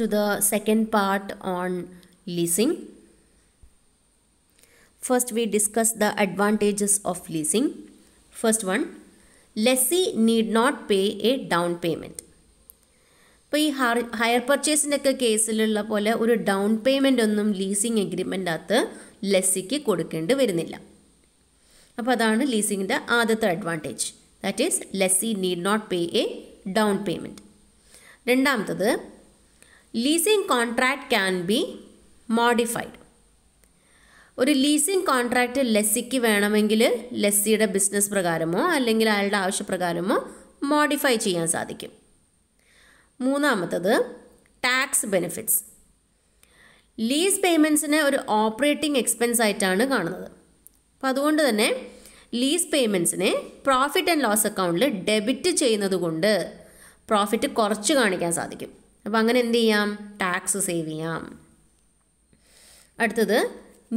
To the second part on leasing first we discuss the the of leasing first one one, lessee need not pay a down payment ഇപ്പോൾ ഈ hire ഒക്കെ കേസിലുള്ള പോലെ ഒരു down payment ഒന്നും leasing agreement അകത്ത് ലെസ്സിക്ക് കൊടുക്കേണ്ടി വരുന്നില്ല അപ്പോൾ അതാണ് ലീസിങ്ങിൻ്റെ ആദ്യത്തെ advantage that is lessee need not pay a down payment രണ്ടാമത്തത് leasing contract can be modified ഒരു ലീസിംഗ് കോൺട്രാക്റ്റ് ലെസ്സിക്ക് വേണമെങ്കിൽ ലെസ്സിയുടെ ബിസിനസ് പ്രകാരമോ അല്ലെങ്കിൽ അയാളുടെ ആവശ്യപ്രകാരമോ മോഡിഫൈ ചെയ്യാൻ സാധിക്കും മൂന്നാമത്തത് ടാക്സ് ബെനിഫിറ്റ്സ് ലീസ് പേയ്മെൻസിനെ ഒരു ഓപ്പറേറ്റിംഗ് എക്സ്പെൻസ് ആയിട്ടാണ് കാണുന്നത് അപ്പോൾ അതുകൊണ്ട് തന്നെ ലീസ് പേയ്മെൻസിനെ പ്രോഫിറ്റ് ആൻഡ് ലോസ് അക്കൗണ്ടിൽ ഡെബിറ്റ് ചെയ്യുന്നത് കൊണ്ട് പ്രോഫിറ്റ് കുറച്ച് കാണിക്കാൻ സാധിക്കും അപ്പോൾ അങ്ങനെ എന്ത് ചെയ്യാം ടാക്സ് സേവ് ചെയ്യാം അടുത്തത്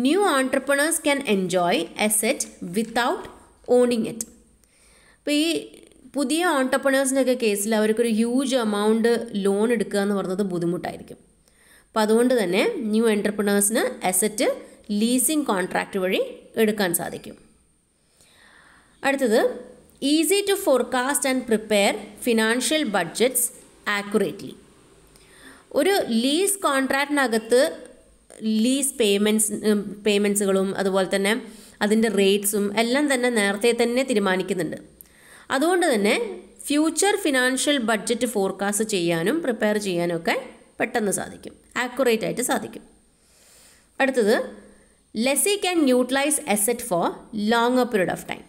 new entrepreneurs can enjoy asset without owning it അപ്പോൾ ഈ പുതിയ ഓൺട്രപ്രണേഴ്സിൻ്റെയൊക്കെ കേസിൽ അവർക്കൊരു ഹ്യൂജ് എമൗണ്ട് ലോൺ എടുക്കുക എന്ന് പറഞ്ഞത് ബുദ്ധിമുട്ടായിരിക്കും അപ്പോൾ അതുകൊണ്ട് തന്നെ ന്യൂ എൻ്റർപ്രണേഴ്സിന് അസറ്റ് ലീസിംഗ് കോൺട്രാക്റ്റ് വഴി എടുക്കാൻ സാധിക്കും അടുത്തത് easy to forecast and prepare financial budgets accurately ഒരു ലീസ് കോൺട്രാക്റ്റിനകത്ത് ലീസ് പേയ്മെൻറ്റ്സ് പേയ്മെൻറ്റ്സുകളും അതുപോലെ തന്നെ അതിൻ്റെ റേറ്റ്സും എല്ലാം തന്നെ നേരത്തെ തന്നെ തീരുമാനിക്കുന്നുണ്ട് അതുകൊണ്ട് തന്നെ ഫ്യൂച്ചർ ഫിനാൻഷ്യൽ ബഡ്ജറ്റ് ഫോർകാസ്റ്റ് ചെയ്യാനും പ്രിപ്പയർ ചെയ്യാനും ഒക്കെ പെട്ടെന്ന് സാധിക്കും ആക്യുറേറ്റ് ആയിട്ട് സാധിക്കും അടുത്തത് lessee can utilise asset for long a period of time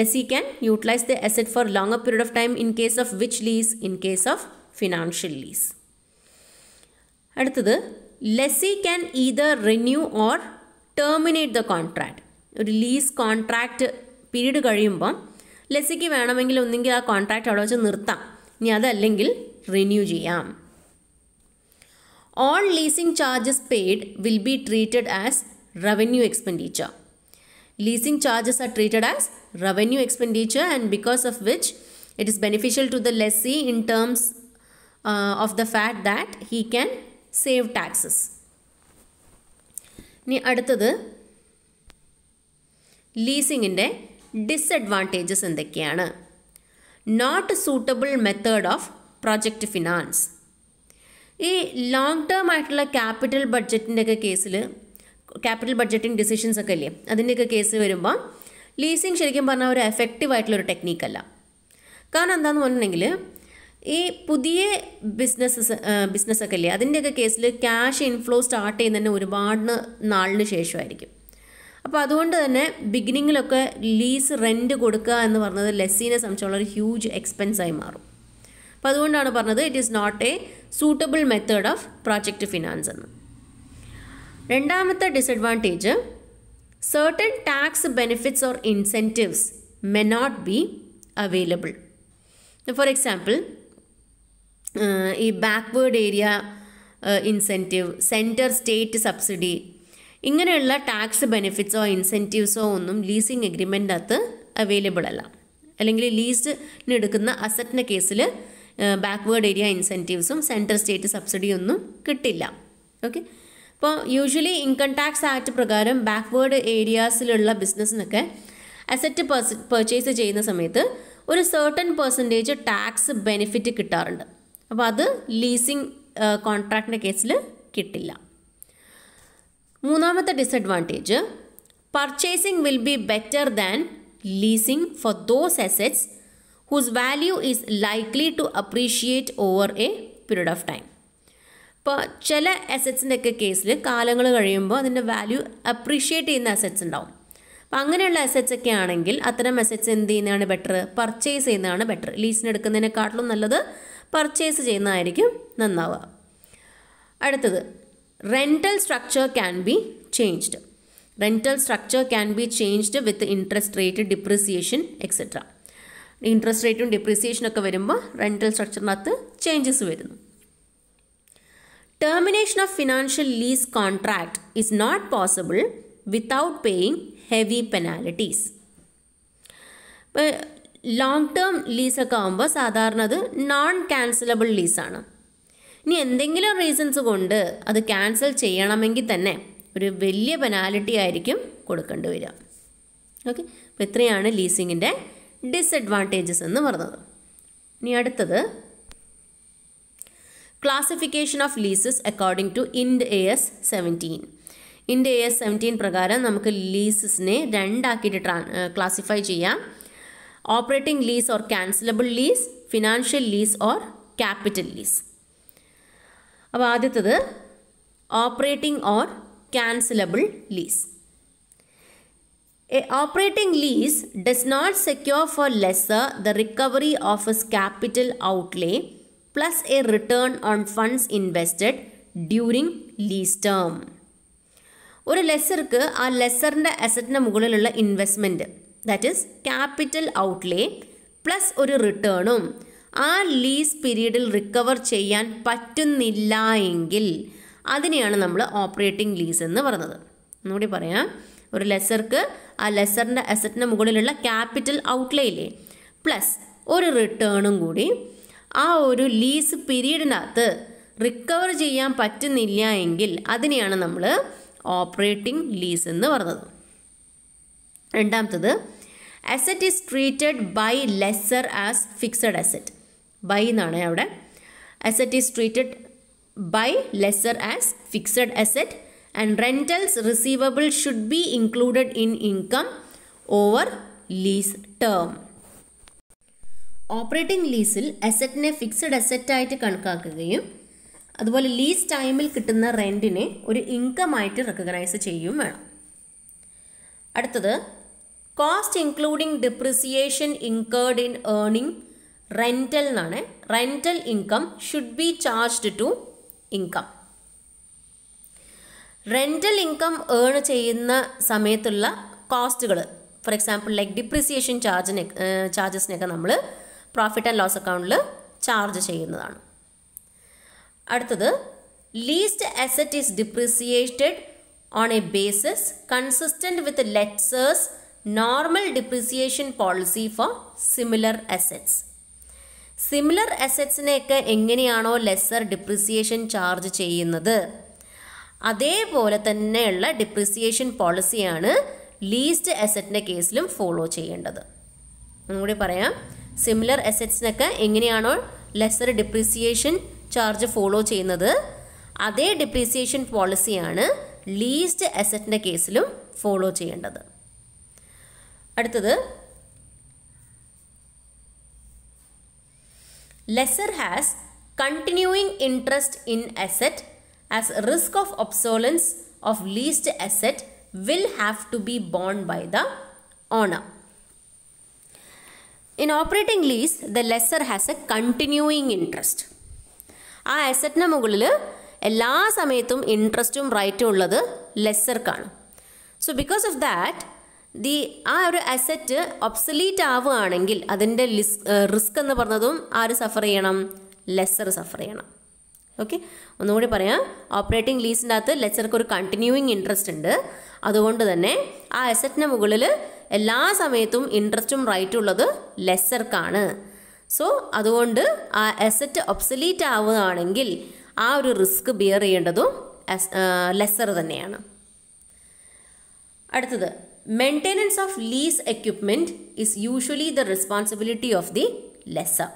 lessee can utilise the asset for long a period of time in case of which lease in case of financial lease അടുത്തത് lessee can either renew or terminate the contract ഒരു lease contract period കഴിയുമ്പം ലെസിക്ക് വേണമെങ്കിൽ ഒന്നെങ്കിൽ ആ contract അവിടെ വെച്ച് നിർത്താം ഇനി അതല്ലെങ്കിൽ റിന്യൂ ചെയ്യാം all leasing charges paid will be treated as revenue expenditure leasing charges are treated as revenue expenditure and because of which it is beneficial to the lessee in terms of the fact that he can save taxes ഇനി അടുത്തത് ലീസിങ്ങിൻ്റെ disadvantages എന്തൊക്കെയാണ് not suitable method of project finance ഈ long term ആയിട്ടുള്ള capital ബഡ്ജറ്റിൻ്റെയൊക്കെ കേസിൽ capital budgeting decisions ഒക്കെ അല്ലേ അതിൻ്റെയൊക്കെ കേസ് വരുമ്പോൾ ലീസിങ് ശരിക്കും പറഞ്ഞാൽ ഒരു എഫക്റ്റീവ് ആയിട്ടുള്ള ഒരു ടെക്നീക്കല്ല കാരണം എന്താണെന്ന് പറഞ്ഞിട്ടുണ്ടെങ്കിൽ ഈ പുതിയ ബിസിനസ്സസ് ബിസിനസ്സൊക്കെ ഇല്ലേ അതിൻ്റെയൊക്കെ കേസിൽ ക്യാഷ് ഇൻഫ്ലോ സ്റ്റാർട്ട് ചെയ്യുന്നതിന് ഒരുപാട് നാളിന് ശേഷമായിരിക്കും അപ്പോൾ അതുകൊണ്ട് തന്നെ ബിഗിനിങ്ങിലൊക്കെ ലീസ് റെൻറ്റ് കൊടുക്കുക എന്ന് പറഞ്ഞത് ലെസ്സിനെ സംബന്ധിച്ചുള്ള ഒരു ഹ്യൂജ് എക്സ്പെൻസായി മാറും അപ്പോൾ അതുകൊണ്ടാണ് പറഞ്ഞത് it is not a suitable method of project finance എന്ന് രണ്ടാമത്തെ disadvantage certain tax benefits or incentives may not be available for example ഈ backward area incentive centre state subsidy ഇങ്ങനെയുള്ള ടാക്സ് ബെനിഫിറ്റ്സോ ഇൻസെൻറ്റീവ്സോ ഒന്നും ലീസിങ് എഗ്രിമെൻ്റിനകത്ത് അവൈലബിൾ അല്ല അല്ലെങ്കിൽ ലീസിന് എടുക്കുന്ന അസറ്റിൻ്റെ കേസിൽ ബാക്ക്വേർഡ് ഏരിയ ഇൻസെൻറ്റീവ്സും സെൻട്രൽ സ്റ്റേറ്റ് ഒന്നും കിട്ടില്ല ഓക്കെ അപ്പോൾ യൂഷ്വലി ഇൻകം ടാക്സ് ആക്ട് പ്രകാരം ബാക്ക്വേർഡ് ഏരിയാസിലുള്ള ബിസിനസ്സിനൊക്കെ അസറ്റ് പർച്ചേസ് ചെയ്യുന്ന സമയത്ത് ഒരു സർട്ടൺ പെർസെൻറ്റേജ് ടാക്സ് ബെനിഫിറ്റ് കിട്ടാറുണ്ട് അപ്പോൾ അത് ലീസിങ് കോൺട്രാക്റ്റിൻ്റെ കേസിൽ കിട്ടില്ല മൂന്നാമത്തെ disadvantage purchasing will be better than leasing for those assets whose value is likely to appreciate over a period of time ഇപ്പോൾ ചില ഒക്കെ കേസിൽ കാലങ്ങൾ കഴിയുമ്പോൾ അതിൻ്റെ വാല്യൂ അപ്രീഷിയേറ്റ് ചെയ്യുന്ന അസറ്റ്സ് ഉണ്ടാവും അപ്പോൾ അങ്ങനെയുള്ള അസറ്റ്സ് ഒക്കെ ആണെങ്കിൽ അത്തരം അസറ്റ്സ് എന്ത് ചെയ്യുന്നതാണ് ബെറ്റർ പർച്ചേസ് ചെയ്യുന്നതാണ് ബെറ്റർ ലീസിന് എടുക്കുന്നതിനെക്കാട്ടിലും നല്ലത് പർച്ചേസ് ചെയ്യുന്നതായിരിക്കും നന്നാവുക അടുത്തത് rental structure can be changed rental structure can be changed with interest rate depreciation etcetera interest റേറ്റും ഡിപ്രിസിയേഷനൊക്കെ വരുമ്പോൾ റെൻ്റൽ സ്ട്രക്ചറിനകത്ത് ചേഞ്ചസ് വരുന്നു termination of financial lease contract is not possible without paying heavy penalties long term ലീസൊക്കെ ആകുമ്പോൾ സാധാരണ അത് non cancellable ലീസാണ് ഇനി എന്തെങ്കിലും റീസൺസ് കൊണ്ട് അത് ക്യാൻസൽ ചെയ്യണമെങ്കിൽ തന്നെ ഒരു വലിയ പെനാലിറ്റി ആയിരിക്കും കൊടുക്കേണ്ടി വരിക ഓക്കെ അപ്പോൾ ഇത്രയാണ് ലീസിങ്ങിൻ്റെ ഡിസഡ്വാൻറ്റേജസ് എന്ന് പറഞ്ഞത് ഇനി അടുത്തത് classification of leases according to Ind A S seventeen Ind A S seventeen പ്രകാരം നമുക്ക് ലീസസിനെ രണ്ടാക്കിയിട്ട് ട്രാ ക്ലാസിഫൈ ചെയ്യാം operating lease or cancellable lease financial lease or capital lease അപ്പോൾ ആദ്യത്തത് operating or cancellable lease a operating lease does not secure for lessor the recovery of his capital outlay plus a return on funds invested during lease term ഒരു ലെസ്സർക്ക് ആ ലെസറിൻ്റെ അസറ്റിന് മുകളിലുള്ള investment that is capital outlay plus ഒരു റിട്ടേണും ആ lease പീരീഡിൽ റിക്കവർ ചെയ്യാൻ പറ്റുന്നില്ല എങ്കിൽ അതിനെയാണ് നമ്മൾ ഓപ്പറേറ്റിംഗ് ലീസ് എന്ന് പറയുന്നത് ഒന്നുകൂടി പറയാം ഒരു ലെസർക്ക് ആ ലെസറിൻ്റെ അസറ്റിൻ്റെ മുകളിലുള്ള ക്യാപിറ്റൽ ഔട്ട്ലേ ഇല്ലേ പ്ലസ് ഒരു റിട്ടേണും കൂടി ആ ഒരു ലീസ് പീരീഡിനകത്ത് റിക്കവർ ചെയ്യാൻ പറ്റുന്നില്ല എങ്കിൽ അതിനെയാണ് നമ്മൾ ഓപ്പറേറ്റിംഗ് ലീസ് എന്ന് പറഞ്ഞത് രണ്ടാമത്തത് asset is treated by lessor as fixed asset by എന്നാണ് അവിടെ asset is treated by lessor as fixed asset and rentals receivable should be included in income over lease term operating ലീസിൽ അസറ്റിനെ fixed അസറ്റായിട്ട് കണക്കാക്കുകയും അതുപോലെ ലീസ് ടൈമിൽ കിട്ടുന്ന റെൻറ്റിനെ ഒരു ഇൻകമായിട്ട് റെക്കഗ്നൈസ് ചെയ്യുകയും വേണം അടുത്തത് cost including depreciation incurred in earning rental എന്നാണ് rental income should be charged to income rental income earn ചെയ്യുന്ന സമയത്തുള്ള കോസ്റ്റുകൾ ഫോർ എക്സാമ്പിൾ ലൈക്ക് ഡിപ്രിസിയേഷൻ ചാർജിനെ ചാർജസിനെയൊക്കെ നമ്മൾ പ്രോഫിറ്റ് ആൻഡ് ലോസ് അക്കൗണ്ടിൽ ചാർജ് ചെയ്യുന്നതാണ് അടുത്തത് leased asset is depreciated on a basis consistent with lessor's normal depreciation policy for similar assets similar അസെറ്റ്സിനെയൊക്കെ എങ്ങനെയാണോ ലെസർ ഡിപ്രിസിയേഷൻ ചാർജ് ചെയ്യുന്നത് അതേപോലെ തന്നെയുള്ള ഡിപ്രിസിയേഷൻ പോളിസിയാണ് ലീസ്റ്റ് അസെറ്റിൻ്റെ കേസിലും ഫോളോ ചെയ്യേണ്ടത് ഒന്നുകൂടി പറയാം സിമിലർ അസെറ്റ്സിനൊക്കെ എങ്ങനെയാണോ ലെസർ ഡിപ്രിസിയേഷൻ ചാർജ് ഫോളോ ചെയ്യുന്നത് അതേ ഡിപ്രിസിയേഷൻ പോളിസിയാണ് ലീസ്റ്റ് അസെറ്റിൻ്റെ കേസിലും ഫോളോ ചെയ്യേണ്ടത് അടുത്തത് lessor has continuing interest in asset as risk of obsolescence of leased asset will have to be borne by the owner in operating lease the lessor has a continuing interest ആ അസെറ്റിന് മുകളിൽ എല്ലാ സമയത്തും ഇൻട്രസ്റ്റും റൈറ്റും ഉള്ളത് ലെസ്സർക്കാണ് so because of that the ആ ഒരു അസറ്റ് ഒബ്സലീറ്റ് ആവുകയാണെങ്കിൽ അതിൻ്റെ ലിസ് റിസ്ക് എന്ന് പറഞ്ഞതും ആര് സഫർ ചെയ്യണം ലെസ്സർ സഫർ ചെയ്യണം ഓക്കെ ഒന്നുകൂടി പറയാം ഓപ്പറേറ്റിംഗ് ലീസിൻ്റെ അകത്ത് ലെച്ചർക്ക് ഒരു കണ്ടിന്യൂയിങ് ഇൻട്രസ്റ്റ് ഉണ്ട് അതുകൊണ്ട് തന്നെ ആ അസറ്റിന് മുകളിൽ എല്ലാ സമയത്തും ഇൻട്രസ്റ്റും റൈറ്റും ഉള്ളത് ലെസ്സർക്കാണ് സോ അതുകൊണ്ട് ആ അസറ്റ് ഒബ്സലീറ്റ് ആവുകയാണെങ്കിൽ ആ ഒരു റിസ്ക് ബിയർ ചെയ്യേണ്ടതും ലെസ്സർ തന്നെയാണ് അടുത്തത് Maintenance of lease equipment is usually the responsibility of the lessor.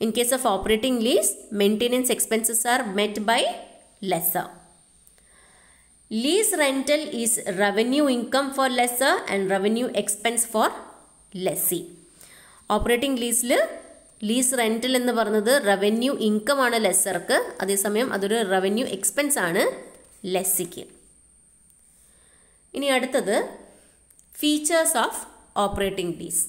In case of operating lease, maintenance expenses are met by lessor. Lease rental is revenue income for lessor and revenue expense for lessee. Operating lease lease rental lease the എന്ന് പറയുന്നത് revenue income ആണ് ലെസ്സർക്ക് അതേസമയം അതൊരു revenue expense ആണ് ലെസ്സിക്ക് ഇനി അടുത്തത് features of operating lease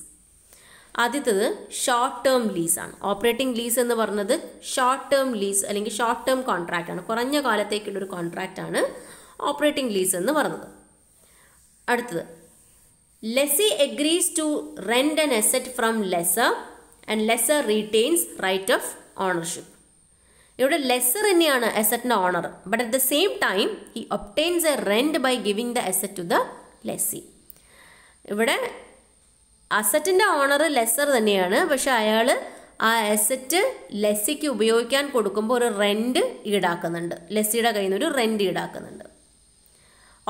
ആദ്യത്തത് ഷോർട്ട് ടേം ലീസാണ് ഓപ്പറേറ്റിംഗ് ലീസ് എന്ന് പറഞ്ഞത് ഷോർട്ട് ടേം ലീസ് അല്ലെങ്കിൽ ഷോർട്ട് ടേം കോൺട്രാക്റ്റ് ആണ് കുറഞ്ഞ കാലത്തേക്കുള്ളൊരു കോൺട്രാക്റ്റ് ആണ് ഓപ്പറേറ്റിംഗ് ലീസ് എന്ന് പറഞ്ഞത് അടുത്തത് lessee agrees to rent and asset from lessor and lessor retains right of ownership ഇവിടെ ലെസർ തന്നെയാണ് എസെറ്റിൻ്റെ owner but at the same time he obtains a rent by giving the asset to the lessee ഇവിടെ അസറ്റിൻ്റെ owner lesser തന്നെയാണ് പക്ഷെ അയാൾ ആ asset ലെസ്സിക്ക് ഉപയോഗിക്കാൻ കൊടുക്കുമ്പോൾ ഒരു റെൻറ്റ് ഈടാക്കുന്നുണ്ട് ലെസ്സിയുടെ കയ്യിൽ നിന്ന് ഒരു റെൻറ്റ് ഈടാക്കുന്നുണ്ട്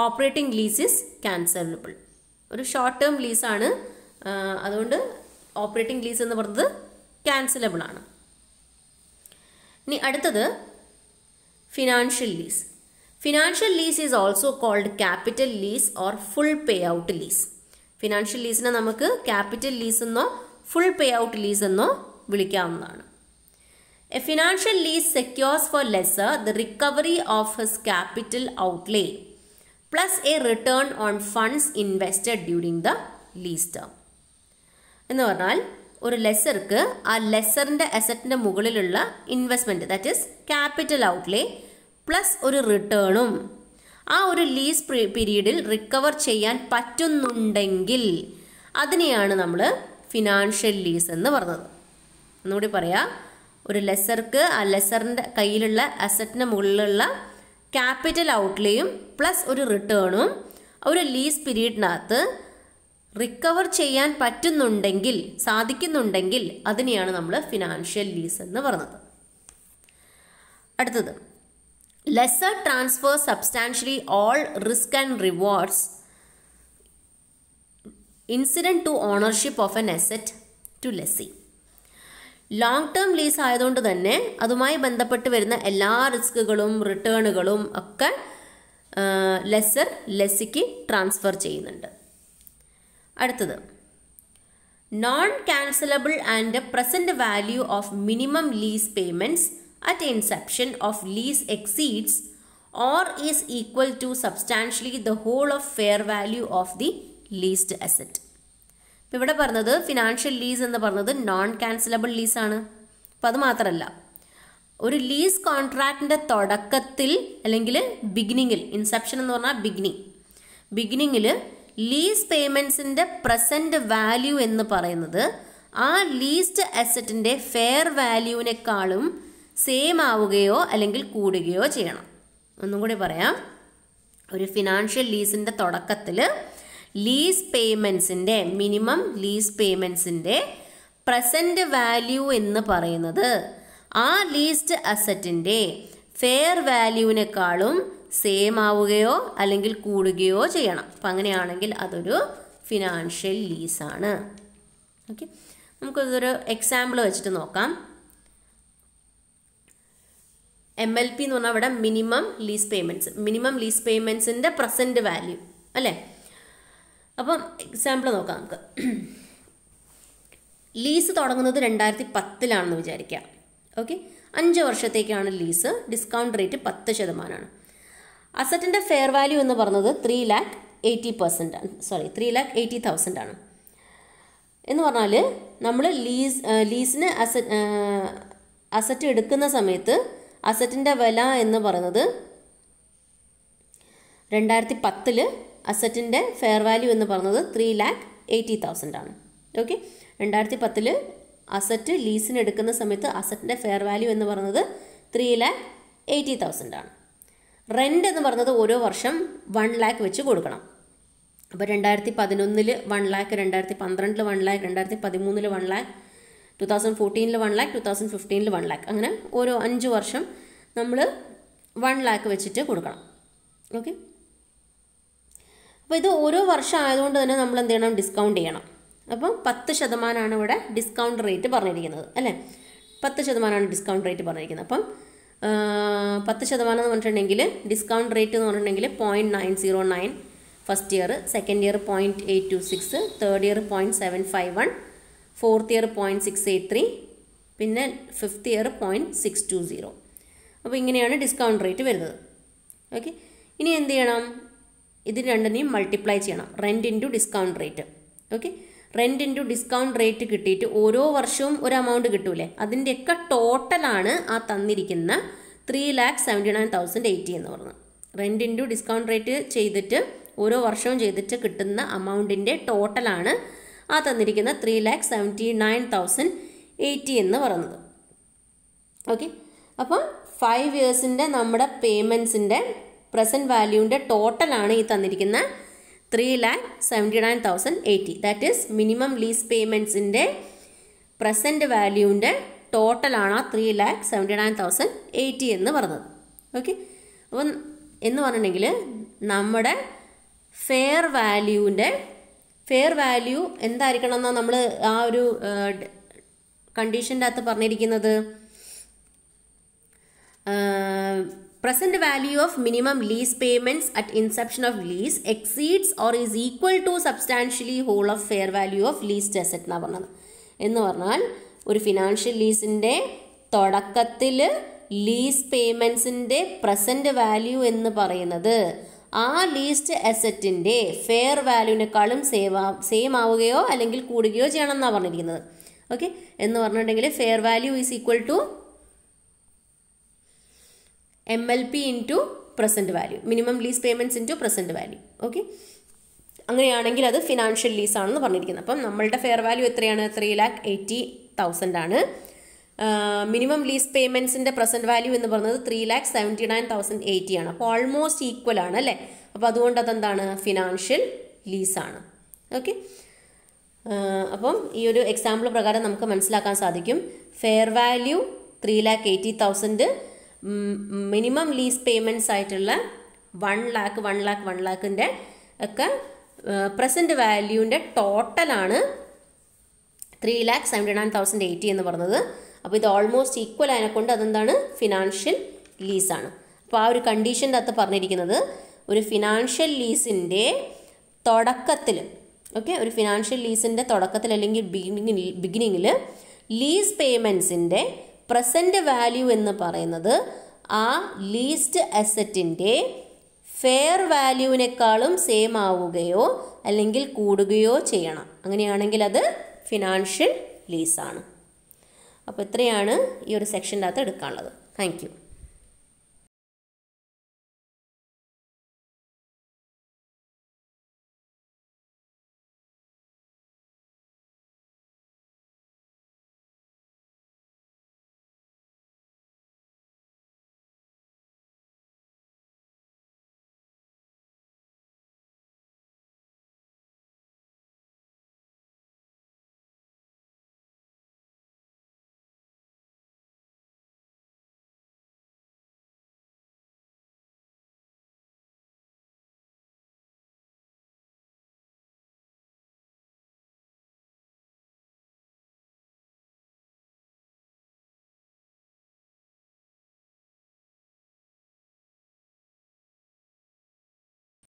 ഓപ്പറേറ്റിംഗ് ലീസ് ഇസ് ക്യാൻസലബിൾ ഒരു ഷോർട്ട് ടേം ലീസാണ് അതുകൊണ്ട് ഓപ്പറേറ്റിംഗ് ലീസ് എന്ന് പറഞ്ഞത് ക്യാൻസലബിൾ ആണ് ഇനി അടുത്തത് financial lease financial lease is also called capital lease or full pay out lease financial ലീസിനെ നമുക്ക് ക്യാപിറ്റൽ ലീസ് എന്നോ ഫുൾ പേ ഔട്ട് ലീസ് എന്നോ വിളിക്കാവുന്നതാണ് a financial lease secures for lessor the recovery of his capital outlay plus a return on funds invested during the lease term എന്ന് പറഞ്ഞാൽ ഒരു ലെസർക്ക് ആ ലെസറിൻ്റെ അസറ്റിൻ്റെ മുകളിലുള്ള investment that is capital outlay plus ഒരു റിട്ടേണും ആ ഒരു ലീസ് പീരീഡിൽ റിക്കവർ ചെയ്യാൻ പറ്റുന്നുണ്ടെങ്കിൽ അതിനെയാണ് നമ്മൾ ഫിനാൻഷ്യൽ ലീസ് എന്ന് പറഞ്ഞത് ഒന്നുകൂടി പറയാം ഒരു ലെസർക്ക് ആ ലെസറിൻ്റെ കയ്യിലുള്ള അസറ്റിന് മുകളിലുള്ള ക്യാപിറ്റൽ ഔട്ട്ലേയും പ്ലസ് ഒരു റിട്ടേണും ഒരു ലീസ് പീരീഡിനകത്ത് റിക്കവർ ചെയ്യാൻ പറ്റുന്നുണ്ടെങ്കിൽ സാധിക്കുന്നുണ്ടെങ്കിൽ അതിനെയാണ് നമ്മൾ ഫിനാൻഷ്യൽ ലീസ് എന്ന് പറഞ്ഞത് അടുത്തത് lesser transfers substantially all risk and rewards incident to ownership of an asset to lessee long term lease ആയതുകൊണ്ട് തന്നെ അതുമായി ബന്ധപ്പെട്ട് വരുന്ന എല്ലാ റിസ്കുകളും റിട്ടേണുകളും ഒക്കെ ലെസ്സർ ലെസ്സിക്ക് ട്രാൻസ്ഫർ ചെയ്യുന്നുണ്ട് അടുത്തത് non cancellable and present value of minimum lease payments at inception of lease exceeds or is equal to substantially the whole of fair value of the leased asset. ഇവിടെ പറഞ്ഞത് ഫിനാൻഷ്യൽ ലീസ് എന്ന് പറഞ്ഞത് non cancellable ലീസാണ് അപ്പം അത് മാത്രമല്ല ഒരു lease കോൺട്രാക്റ്റിൻ്റെ തുടക്കത്തിൽ അല്ലെങ്കിൽ ബിഗിനിങ്ങിൽ ഇൻസെപ്ഷൻ എന്ന് പറഞ്ഞാൽ ബിഗിനിങ് ബിഗിനിങ്ങിൽ ലീസ് പേയ്മെൻസിൻ്റെ പ്രസൻറ്റ് വാല്യൂ എന്ന് പറയുന്നത് ആ ലീസ്ഡ് അസറ്റിൻ്റെ ഫെയർ വാല്യൂവിനേക്കാളും സെയിം ആവുകയോ അല്ലെങ്കിൽ കൂടുകയോ ചെയ്യണം ഒന്നും കൂടി പറയാം ഒരു ഫിനാൻഷ്യൽ ലീസിൻ്റെ തുടക്കത്തിൽ ലീസ് പേയ്മെൻസിൻ്റെ മിനിമം ലീസ് പേയ്മെൻസിൻ്റെ പ്രസൻറ്റ് വാല്യൂ എന്ന് പറയുന്നത് ആ ലീസ്ഡ് അസറ്റിൻ്റെ ഫെയർ വാല്യൂവിനേക്കാളും സെയിം ആവുകയോ അല്ലെങ്കിൽ കൂടുകയോ ചെയ്യണം അപ്പം അങ്ങനെയാണെങ്കിൽ അതൊരു ഫിനാൻഷ്യൽ ലീസാണ് ഓക്കെ നമുക്കിതൊരു എക്സാമ്പിൾ വെച്ചിട്ട് നോക്കാം എം എൽ പി എന്ന് പറഞ്ഞാൽ അവിടെ minimum lease payments minimum lease പേയ്മെൻറ്റ്സിൻ്റെ പ്രസൻറ്റ് വാല്യൂ അല്ലേ അപ്പം എക്സാമ്പിൾ നോക്കാം നമുക്ക് ലീസ് തുടങ്ങുന്നത് രണ്ടായിരത്തി പത്തിലാണെന്ന് വിചാരിക്കുക ഓക്കെ അഞ്ച് വർഷത്തേക്കാണ് ലീസ് ഡിസ്കൗണ്ട് റേറ്റ് പത്ത് ശതമാനമാണ് അസറ്റിൻ്റെ ഫെയർ വാല്യൂ എന്ന് പറഞ്ഞത് three lakh eighty percent sorry three lakh eighty thousand ആണ് എന്ന് പറഞ്ഞാൽ നമ്മൾ ലീസ് ലീസിന് അസറ്റ് അസറ്റ് എടുക്കുന്ന സമയത്ത് അസറ്റിൻ്റെ വില എന്ന് പറയുന്നത് രണ്ടായിരത്തി പത്തിൽ അസറ്റിൻ്റെ ഫെയർ വാല്യൂ എന്ന് പറയുന്നത് ത്രീ ലാക്ക് എയ്റ്റി തൗസൻഡ് ആണ് ഓക്കെ രണ്ടായിരത്തി പത്തിൽ അസറ്റ് ലീസിന് എടുക്കുന്ന സമയത്ത് അസറ്റിൻ്റെ ഫെയർ വാല്യൂ എന്ന് പറയുന്നത് ത്രീ ലാക്ക് എയ്റ്റി തൗസൻഡ് ആണ് റെൻ്റ് എന്ന് പറയുന്നത് ഓരോ വർഷം വൺ ലാക്ക് വെച്ച് കൊടുക്കണം അപ്പോൾ രണ്ടായിരത്തി പതിനൊന്നിൽ വൺ ലാക്ക് രണ്ടായിരത്തി പന്ത്രണ്ടിൽ വൺ ലാക്ക് രണ്ടായിരത്തി പതിമൂന്നിൽ വൺ ലാക്ക് ടു തൗസൻഡ് ഫോർട്ടീനിൽ വൺ ലാക്ക് ടു തൗസൻഡ് ഫിഫ്റ്റീനിൽ വൺ ലാക്ക് അങ്ങനെ ഓരോ അഞ്ച് വർഷം നമ്മൾ വൺ ലാക്ക് വെച്ചിട്ട് കൊടുക്കണം ഓക്കെ അപ്പോൾ ഇത് ഓരോ വർഷം ആയതുകൊണ്ട് തന്നെ നമ്മൾ എന്ത് ചെയ്യണം ഡിസ്കൗണ്ട് ചെയ്യണം അപ്പം പത്ത് ശതമാനമാണ് ഇവിടെ ഡിസ്കൗണ്ട് റേറ്റ് പറഞ്ഞിരിക്കുന്നത് അല്ലേ പത്ത് ശതമാനമാണ് ഡിസ്കൗണ്ട് റേറ്റ് പറഞ്ഞിരിക്കുന്നത് അപ്പം പത്ത് ശതമാനം എന്ന് പറഞ്ഞിട്ടുണ്ടെങ്കിൽ ഡിസ്കൗണ്ട് റേറ്റ് എന്ന് പറഞ്ഞിട്ടുണ്ടെങ്കിൽ point nine zero nine first year second year point eight two six third year point seven five one fourth year point six eight three പിന്നെ fifth year point six two zero അപ്പോൾ ഇങ്ങനെയാണ് discount rate വരുന്നത് okay ഇനി എന്ത് ചെയ്യണം ഇത് രണ്ടിനെയും multiply ചെയ്യണം rent into discount rate okay rent into discount rate കിട്ടിയിട്ട് ഓരോ വർഷവും ഒരു എമൗണ്ട് കിട്ടൂലേ അതിൻ്റെയൊക്കെ ടോട്ടലാണ് ആ തന്നിരിക്കുന്ന three lakh seventy nine thousand eighty എന്ന് പറഞ്ഞത് റെൻറ്റ് ഇൻറ്റു ഡിസ്കൗണ്ട് റേറ്റ് ചെയ്തിട്ട് ഓരോ വർഷവും ചെയ്തിട്ട് കിട്ടുന്ന എമൗണ്ടിൻ്റെ ടോട്ടലാണ് ആ തന്നിരിക്കുന്ന three lakh seventy nine thousand eighty എന്ന് പറയുന്നത് ഓക്കെ അപ്പം ഫൈവ് ഇയേഴ്സിൻ്റെ നമ്മുടെ പേയ്മെൻസിൻ്റെ പ്രസൻറ്റ് വാല്യൂവിൻ്റെ ടോട്ടലാണ് ഈ തന്നിരിക്കുന്ന three lakh seventy nine thousand eighty that is minimum lease പേയ്മെൻസിൻ്റെ പ്രസൻറ്റ് വാല്യൂവിൻ്റെ ടോട്ടലാണ് ആ three lakh seventy nine thousand eighty എന്ന് പറഞ്ഞത് ഓക്കെ അപ്പം എന്ന് പറഞ്ഞിട്ടുണ്ടെങ്കിൽ നമ്മുടെ ഫെയർ വാല്യൂവിൻ്റെ ഫെയർ വാല്യൂ എന്തായിരിക്കണം എന്നാണ് നമ്മൾ ആ ഒരു കണ്ടീഷൻ്റെ അകത്ത് പറഞ്ഞിരിക്കുന്നത് present value of minimum lease payments at inception of lease exceeds or is equal to substantially whole of fair value of leased asset എന്നാണ് പറഞ്ഞത് എന്ന് പറഞ്ഞാൽ ഒരു ഫിനാൻഷ്യൽ ലീസിൻ്റെ തുടക്കത്തിൽ ലീസ് പേയ്മെൻറ്റ്സിൻ്റെ പ്രസൻറ്റ് വാല്യൂ എന്ന് പറയുന്നത് ആ ലീസ്റ്റ് അസറ്റിൻ്റെ ഫെയർ വാല്യൂവിനേക്കാളും സേവ് ആ സെയിം ആവുകയോ അല്ലെങ്കിൽ കൂടുകയോ ചെയ്യണം എന്നാണ് പറഞ്ഞിരിക്കുന്നത് ഓക്കെ എന്ന് പറഞ്ഞിട്ടുണ്ടെങ്കിൽ fair value is equal to M L P into present value minimum lease payments into present value okay അങ്ങനെയാണെങ്കിൽ അത് ഫിനാൻഷ്യൽ ലീസ് ആണെന്ന് പറഞ്ഞിരിക്കുന്നത് അപ്പം നമ്മളുടെ ഫെയർ വാല്യൂ എത്രയാണ് ത്രീ ലാക്ക് എയ്റ്റി തൗസൻഡ് ആണ് മിനിമം ലീസ് പേയ്മെൻറ്റ്സിൻ്റെ പ്രസൻറ്റ് വാല്യൂ എന്ന് പറഞ്ഞത് three lakh seventy nine thousand eighty ആണ് അപ്പോൾ ഓൾമോസ്റ്റ് ഈക്വൽ ആണ് അല്ലേ അപ്പോൾ അതുകൊണ്ട് അതെന്താണ് ഫിനാൻഷ്യൽ ലീസാണ് ഓക്കെ അപ്പം ഈ ഒരു എക്സാമ്പിൾ പ്രകാരം നമുക്ക് മനസ്സിലാക്കാൻ സാധിക്കും fair value three lakh eighty thousand minimum lease payments ആയിട്ടുള്ള one lakh one lakh one ലാക്കിൻ്റെ ഒക്കെ പ്രസൻറ്റ് വാല്യൂവിൻ്റെ ടോട്ടലാണ് three lakh seventy nine thousand eighty എന്ന് പറഞ്ഞത് അപ്പോൾ ഇത് ഓൾമോസ്റ്റ് ഈക്വൽ കൊണ്ട് അതെന്താണ് ഫിനാൻഷ്യൽ ലീസാണ് അപ്പോൾ ആ ഒരു കണ്ടീഷൻ്റെ അകത്ത് പറഞ്ഞിരിക്കുന്നത് ഒരു ഫിനാൻഷ്യൽ ലീസിൻ്റെ തുടക്കത്തിൽ ഓക്കെ ഒരു ഫിനാൻഷ്യൽ ലീസിൻ്റെ തുടക്കത്തിൽ അല്ലെങ്കിൽ ബിഗിനിങ്ങിൽ ബിഗിനിങ്ങിൽ ലീസ് പേയ്മെൻസിൻ്റെ പ്രസൻറ്റ് വാല്യൂ എന്ന് പറയുന്നത് ആ ലീസ്ഡ് അസറ്റിൻ്റെ ഫെയർ വാല്യൂവിനേക്കാളും സെയിം ആവുകയോ അല്ലെങ്കിൽ കൂടുകയോ ചെയ്യണം അങ്ങനെയാണെങ്കിൽ അത് ഫിനാൻഷ്യൽ ലീസാണ് അപ്പോൾ ഇത്രയാണ് ഈ ഒരു സെക്ഷൻ്റെ അകത്ത് എടുക്കാനുള്ളത് താങ്ക്